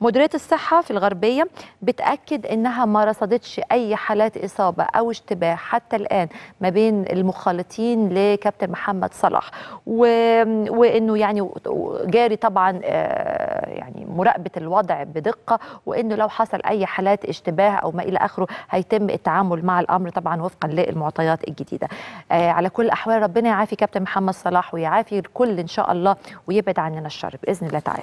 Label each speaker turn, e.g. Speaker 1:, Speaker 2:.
Speaker 1: مديريه الصحه في الغربيه بتاكد انها ما رصدتش اي حالات اصابه او اشتباه حتى الان ما بين المخالطين لكابتن محمد صلاح و... وانه يعني جاري طبعا آه، يعني مراقبه الوضع بدقه وانه لو حصل اي حالات اشتباه او ما الى اخره هيتم التعامل مع الامر طبعا وفقا للمعطيات الجديده آه، على كل الاحوال ربنا يعافي كابتن محمد صلاح ويعافي الكل ان شاء الله ويبعد عننا الشر باذن الله تعالى